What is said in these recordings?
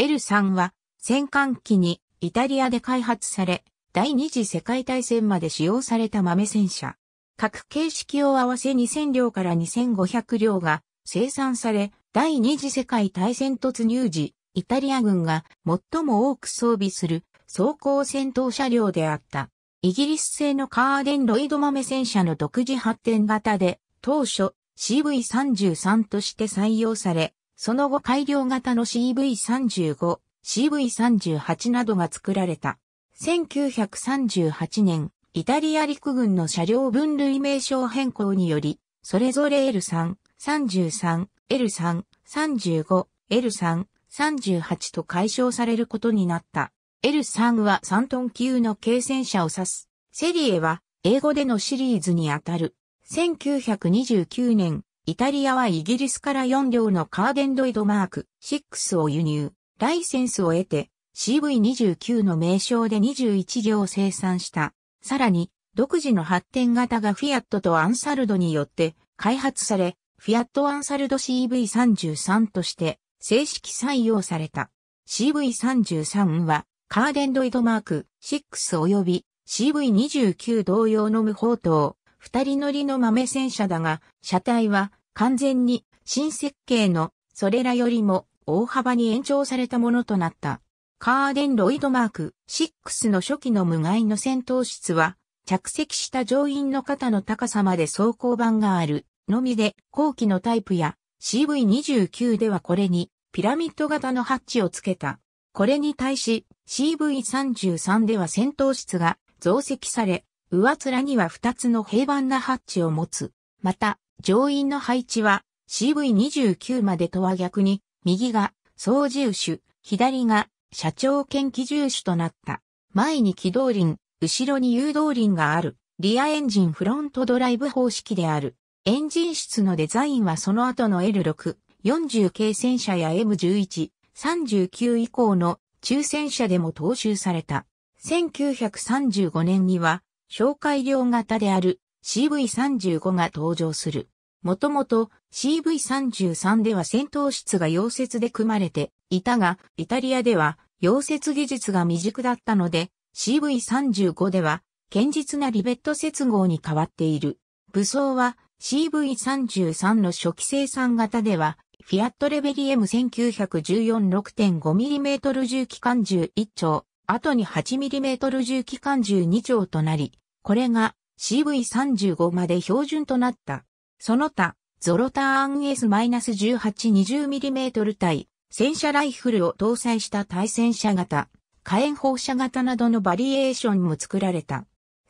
L3 は戦艦機にイタリアで開発され、第二次世界大戦まで使用された豆戦車。各形式を合わせ2000両から2500両が生産され、第二次世界大戦突入時、イタリア軍が最も多く装備する装甲戦闘車両であった。イギリス製のカーデンロイド豆戦車の独自発展型で、当初 CV33 として採用され、その後改良型の CV35、CV38 などが作られた。1938年、イタリア陸軍の車両分類名称変更により、それぞれ L3、33、L3、35、L3、38と解消されることになった。L3 は3トン級の軽戦車を指す。セリエは英語でのシリーズにあたる。1929年、イタリアはイギリスから4両のカーデンドイドマーク6を輸入、ライセンスを得て CV29 の名称で21両生産した。さらに、独自の発展型がフィアットとアンサルドによって開発され、フィアットアンサルド CV33 として正式採用された。CV33 はカーデンドイドマーク6及び CV29 同様の無砲塔、二人乗りの豆戦車だが、車体は完全に新設計のそれらよりも大幅に延長されたものとなった。カーデン・ロイド・マーク6の初期の無害の戦闘室は、着席した乗員の肩の高さまで装甲板があるのみで、後期のタイプや CV29 ではこれにピラミッド型のハッチをつけた。これに対し CV33 では戦闘室が増設され、上面には2つの平板なハッチを持つ。また、乗員の配置は CV29 までとは逆に、右が操縦手、左が社長兼機重手となった。前に機動輪、後ろに誘導輪がある。リアエンジンフロントドライブ方式である。エンジン室のデザインはその後の L6、40系戦車や M11、39以降の中戦車でも踏襲された。1935年には、紹介量型である CV35 が登場する。もともと CV33 では戦闘室が溶接で組まれていたが、イタリアでは溶接技術が未熟だったので、CV35 では堅実なリベット接合に変わっている。武装は CV33 の初期生産型では、フィアットレベリエム 1914-6.5mm 重機関銃1丁、後に 8mm 重機関銃2丁となり、これが CV35 まで標準となった。その他、ゾロターン S-1820mm 対戦車ライフルを搭載した対戦車型、火炎放射型などのバリエーションも作られた。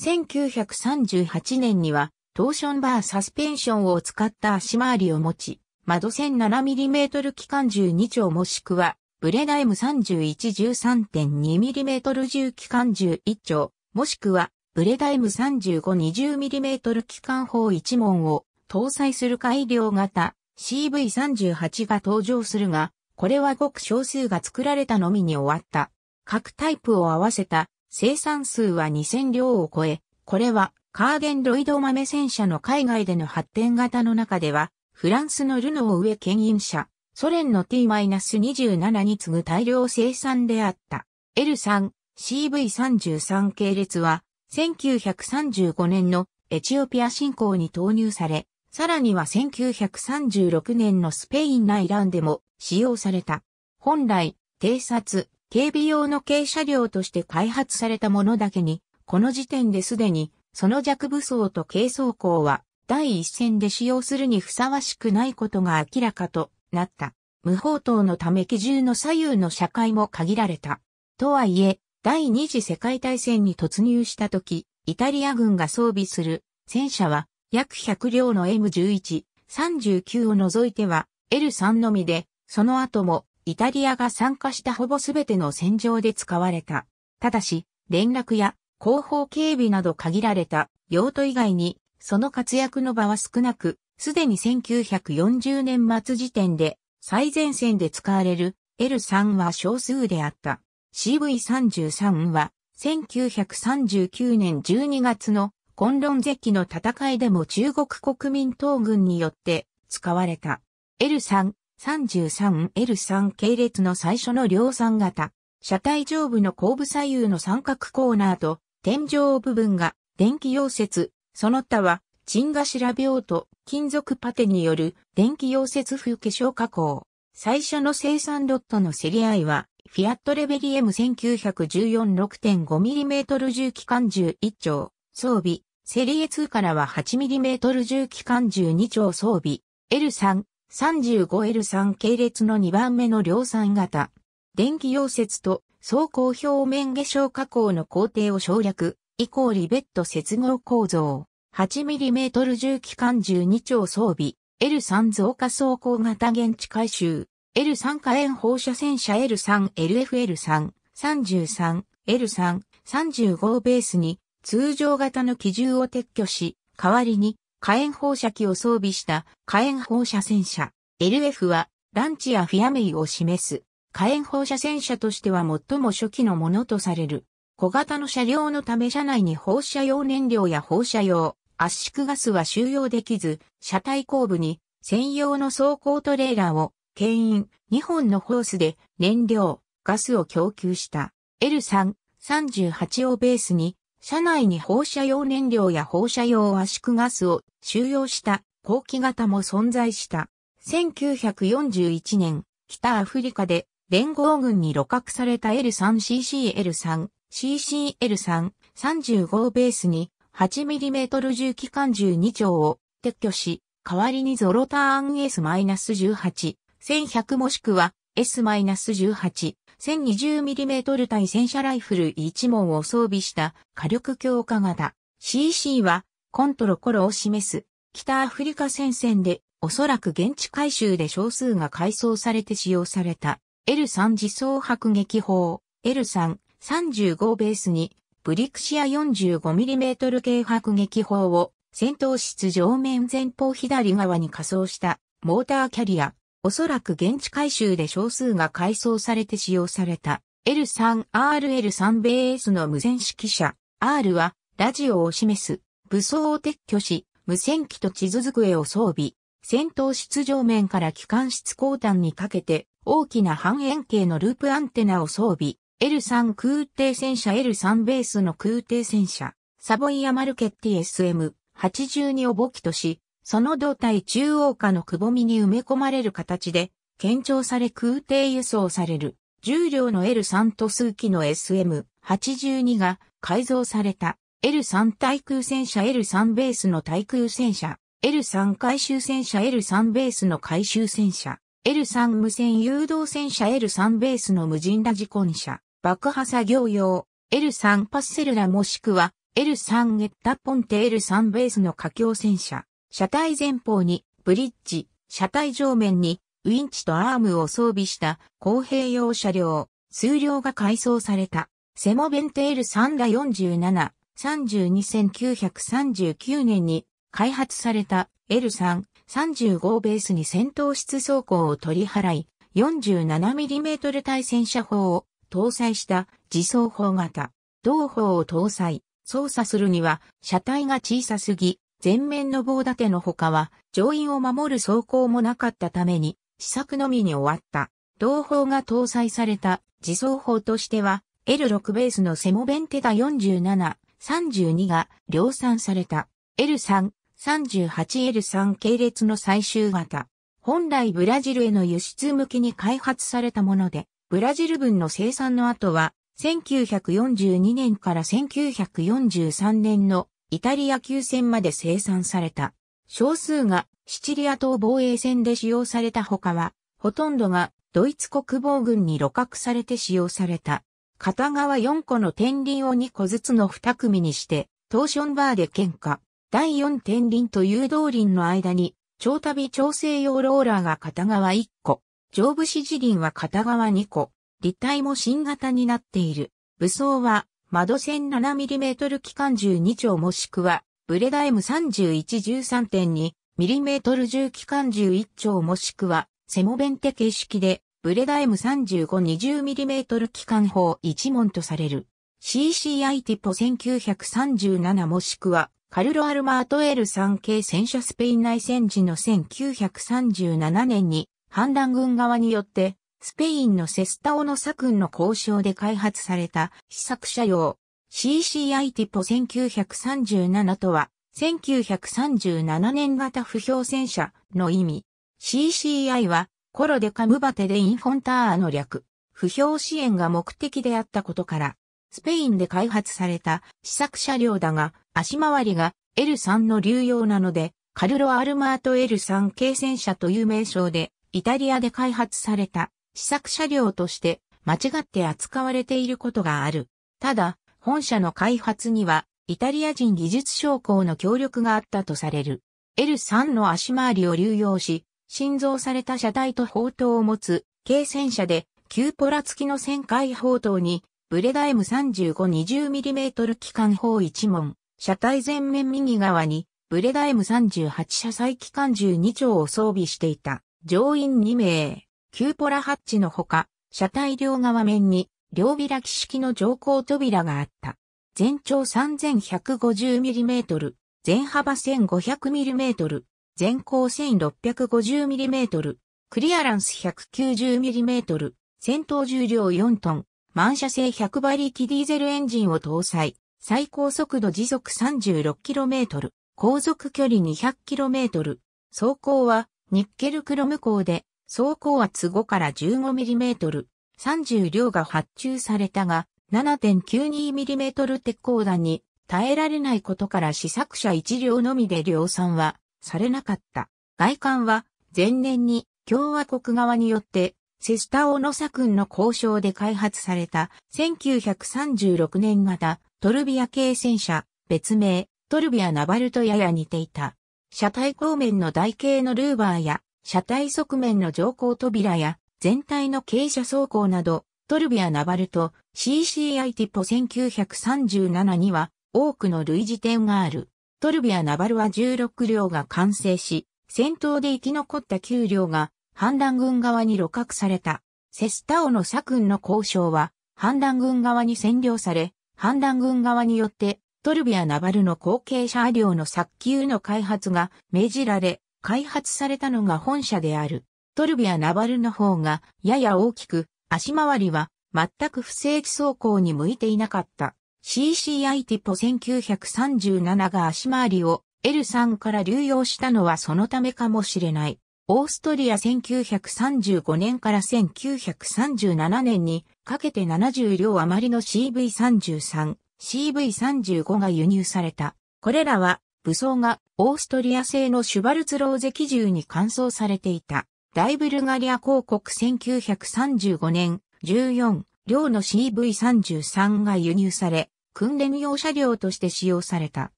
1938年には、トーションバーサスペンションを使った足回りを持ち、窓線 7mm 機関銃2丁もしくは、ブレダイム31 13.2mm 銃機関銃1丁、もしくはブレダイム 3520mm 機関砲1門を搭載する改良型 CV38 が登場するが、これはごく少数が作られたのみに終わった。各タイプを合わせた生産数は2000両を超え、これはカーゲンロイド豆戦車の海外での発展型の中では、フランスのルノー上牽引車、ソ連の T-27 に次ぐ大量生産であった。L3、CV33 系列は、1935年のエチオピア侵攻に投入され、さらには1936年のスペイン内乱でも使用された。本来、偵察、警備用の軽車両として開発されたものだけに、この時点ですでに、その弱武装と軽装甲は、第一線で使用するにふさわしくないことが明らかとなった。無法等のため機銃の左右の社会も限られた。とはいえ、第二次世界大戦に突入した時、イタリア軍が装備する戦車は約100両の M11、39を除いては L3 のみで、その後もイタリアが参加したほぼすべての戦場で使われた。ただし、連絡や後方警備など限られた用途以外に、その活躍の場は少なく、すでに1940年末時点で最前線で使われる L3 は少数であった。CV33 は、1939年12月の混乱絶起の戦いでも中国国民党軍によって使われた。L3、33L3 系列の最初の量産型。車体上部の後部左右の三角コーナーと天井部分が電気溶接、その他は、チンガシラ病と金属パテによる電気溶接風化粧加工。最初の生産ロットの競り合いは、フィアットレベリエム 1914-6.5mm 重機関銃1丁、装備、セリエ2からは 8mm 重機関銃2丁装備、L3、35L3 系列の2番目の量産型。電気溶接と装甲表面化粧加工の工程を省略、以降リベット接合構造。8mm 重機関銃2丁装備、L3 増加装甲型現地回収。L3 火炎放射線車 L3、LFL3、33、L3、35ベースに通常型の機銃を撤去し、代わりに火炎放射器を装備した火炎放射線車 LF はランチやフィアメイを示す火炎放射線車としては最も初期のものとされる。小型の車両のため車内に放射用燃料や放射用圧縮ガスは収容できず、車体後部に専用の走行トレーラーを牽引2本のホースで燃料、ガスを供給した L338 をベースに車内に放射用燃料や放射用圧縮ガスを収容した後期型も存在した。1941年、北アフリカで連合軍に露獲された L3CCL3、CCL3、35をベースに 8mm 重機関12丁を撤去し、代わりにゾロターン S-18 1100もしくは S-18、1020mm 対戦車ライフル1門を装備した火力強化型。CC はコントロコロを示す北アフリカ戦線でおそらく現地回収で少数が改装されて使用された L3 自走迫撃砲 L3 35ベースにブリクシア 45mm 系迫撃砲を戦闘室上面前方左側に仮装したモーターキャリアおそらく現地回収で少数が改装されて使用された L3RL3 ベースの無線指揮車 R はラジオを示す武装を撤去し無線機と地図机を装備戦闘室上面から機関室後端にかけて大きな半円形のループアンテナを装備 L3 空挺戦車 L3 ベースの空挺戦車サボイアマルケッティ SM82 を母機としその胴体中央下のくぼみに埋め込まれる形で、検証され空挺輸送される、重量の L3 と数機の SM82 が改造された L3 対空戦車 L3 ベースの対空戦車、L3 回収戦車 L3 ベースの回収戦車、L3 無線誘導戦車 L3 ベースの無人ラジコン車、爆破作業用、L3 パッセルラもしくは L3 ゲッタポンテ L3 ベースの架橋戦車、車体前方にブリッジ、車体上面にウィンチとアームを装備した公平用車両、数量が改装された。セモベンテール3ラ47、32939年に開発された L3、35ベースに戦闘室走行を取り払い、47mm 対戦車砲を搭載した自走砲型、同砲を搭載。操作するには車体が小さすぎ、前面の棒立ての他は、乗員を守る走行もなかったために、試作のみに終わった。同砲が搭載された自走砲としては、L6 ベースのセモベンテダ47、32が量産された。L3、38L3 系列の最終型。本来ブラジルへの輸出向きに開発されたもので、ブラジル軍の生産の後は、1942年から1943年のイタリア級戦まで生産された。少数がシチリア島防衛戦で使用された他は、ほとんどがドイツ国防軍に露獲されて使用された。片側4個の天輪を2個ずつの2組にして、トーションバーで喧嘩。第4天輪と誘導輪の間に、長旅調整用ローラーが片側1個、上部支持輪は片側2個、立体も新型になっている。武装は窓線 7mm 機関銃2丁もしくは、ブレダ M3113.2mm 銃機関銃1丁もしくは、セモベンテ形式で、ブレダ M3520mm 機関砲1門とされる。CCI ティポ1937もしくは、カルロ・アルマート L3 系戦車スペイン内戦時の1937年に、反乱軍側によってスペインのセスタオのサ君の交渉で開発された試作車用 CCI ティポ1937とは1937年型不評戦車の意味。CCI はコロデカムバテでインフォンターの略。不評支援が目的であったことから、スペインで開発された試作車両だが、足回りが L3 の流用なので、カルロ・アルマート L3 系戦車という名称で、イタリアで開発された試作車両として間違って扱われていることがある。ただ、本社の開発にはイタリア人技術商工の協力があったとされる。L3 の足回りを流用し、新造された車体と砲塔を持つ、軽戦車で、旧ポラ付きの旋回砲塔に、ブレダ m ム 3520mm 機関砲1門、車体前面右側に、ブレダ m ム38車載機関12丁を装備していた、乗員2名。キューポラハッチのほか、車体両側面に両開き式の乗降扉があった。全長 3150mm、全幅 1500mm、全高 1650mm、クリアランス 190mm、戦闘重量4トン、満車性100馬力ディーゼルエンジンを搭載、最高速度時速 36km、航続距離 200km、走行はニッケルクロム鋼で走行圧5から 15mm、30両が発注されたが、7.92mm 鉄鋼弾に耐えられないことから試作車1両のみで量産はされなかった。外観は前年に共和国側によってセスタオノサ君の交渉で開発された1936年型トルビア系戦車別名トルビアナバルトやや似ていた。車体後面の台形のルーバーや車体側面の乗降扉や全体の傾斜走行など、トルビア・ナバルト CCI ティポ1937には多くの類似点がある。トルビア・ナバルは16両が完成し、戦闘で生き残った9両が反乱軍側に露獲された。セスタオの左軍の交渉は反乱軍側に占領され、反乱軍側によってトルビア・ナバルの後継車両の早急の開発が命じられ、開発されたのが本社である。トルビア・ナバルの方がやや大きく、足回りは全く不正規走行に向いていなかった。CCI ティポ1937が足回りを L3 から流用したのはそのためかもしれない。オーストリア1935年から1937年にかけて70両余りの CV33、CV35 が輸入された。これらは武装がオーストリア製のシュバルツローゼ機銃に換装されていた。大ブルガリア公国1935年14両の CV33 が輸入され、訓練用車両として使用された。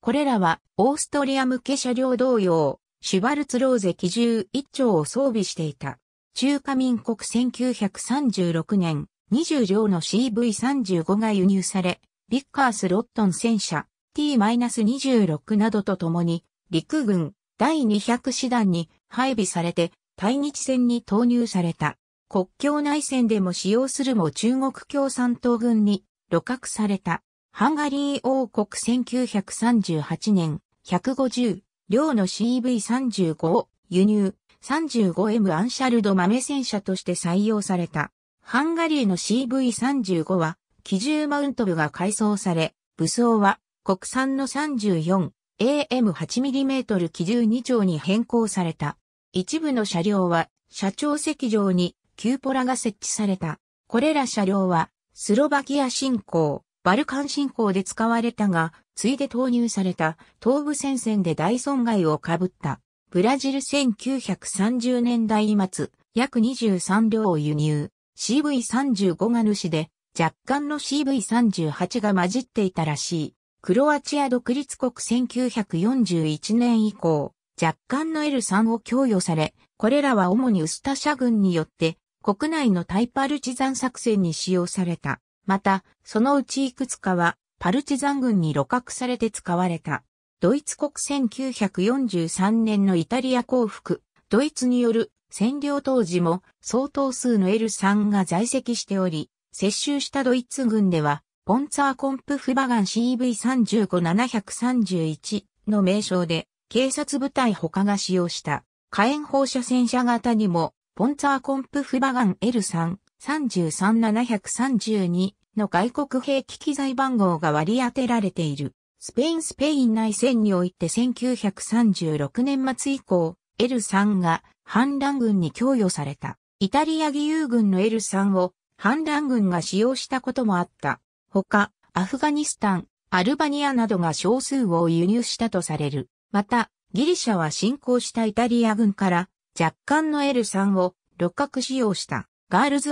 これらはオーストリア向け車両同様、シュバルツローゼ機銃1丁を装備していた。中華民国1936年20両の CV35 が輸入され、ビッカース・ロットン戦車 T-26 などとともに、陸軍第200師団に配備されて、対日戦に投入された。国境内戦でも使用するも中国共産党軍に露獲された。ハンガリー王国1938年150両の CV35 を輸入 35M アンシャルド豆戦車として採用された。ハンガリーの CV35 は機銃マウント部が改装され、武装は国産の 34AM8mm 機銃2丁に変更された。一部の車両は車長席上にキューポラが設置された。これら車両はスロバキア侵攻、バルカン侵攻で使われたが、ついで投入された東部戦線で大損害を被った。ブラジル1930年代末、約23両を輸入。CV35 が主で、若干の CV38 が混じっていたらしい。クロアチア独立国1941年以降、若干の L3 を供与され、これらは主にウスタシャ軍によって、国内のタイパルチザン作戦に使用された。また、そのうちいくつかは、パルチザン軍に露獲されて使われた。ドイツ国1943年のイタリア降伏、ドイツによる占領当時も相当数の L3 が在籍しており、接収したドイツ軍ではポンツァーコンプフバガン CV35731 の名称で、警察部隊他が使用した火炎放射戦車型にも、ポンツァーコンプフバガン L3、33732の外国兵器機材番号が割り当てられている。スペインスペイン内戦において1936年末以降、L3 が反乱軍に供与された。イタリア義勇軍の L3 を反乱軍が使用したこともあった。ほか、アフガニスタン、アルバニアなどが少数を輸入したとされる。また、ギリシャは侵攻したイタリア軍から若干の L3 を六角使用したガールズ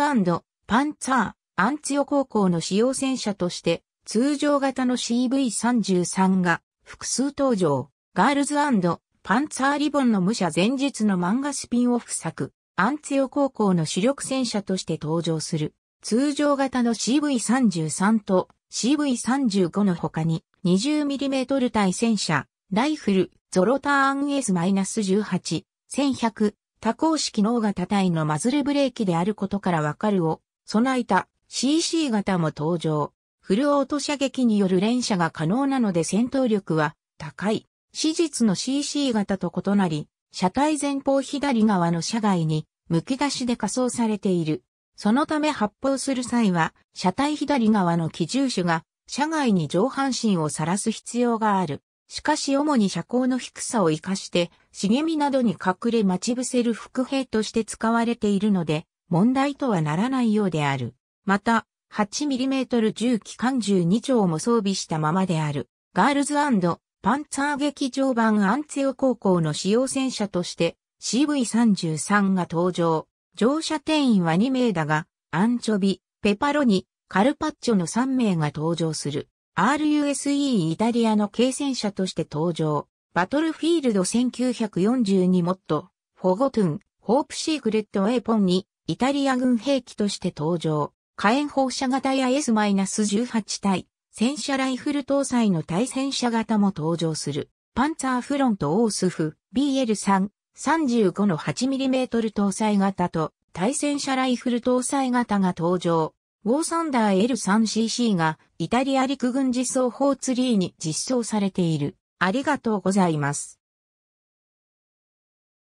パンツァーアンツヨ高校の使用戦車として通常型の CV33 が複数登場。ガールズパンツァーリボンの武者前日の漫画スピンオフ作アンツヨ高校の主力戦車として登場する。通常型の CV33 と CV35 の他に 20mm 対戦車、ライフル、ゾロターン S-18、1100、多項式脳型体のマズルブレーキであることからわかるを備えた CC 型も登場。フルオート射撃による連射が可能なので戦闘力は高い。史実の CC 型と異なり、車体前方左側の車外にむき出しで仮装されている。そのため発砲する際は、車体左側の機銃手が、車外に上半身をさらす必要がある。しかし主に車高の低さを活かして、茂みなどに隠れ待ち伏せる副兵として使われているので、問題とはならないようである。また、8mm 銃機関銃2丁も装備したままである。ガールズパンツァー劇場版アンツェオ高校の使用戦車として CV33 が登場。乗車定員は2名だが、アンチョビ、ペパロニ、カルパッチョの3名が登場する。RUSE イタリアの軽戦車として登場。バトルフィールド1942モット、フォゴトゥン、ホープシークレットウェポンに、イタリア軍兵器として登場。火炎放射型や S-18 対、戦車ライフル搭載の対戦車型も登場する。パンツァーフロントオースフ、BL3、35の 8mm 搭載型と対戦車ライフル搭載型が登場。ウォーサンダー L3cc がイタリア陸軍実装法ツリーに実装されている。ありがとうございます。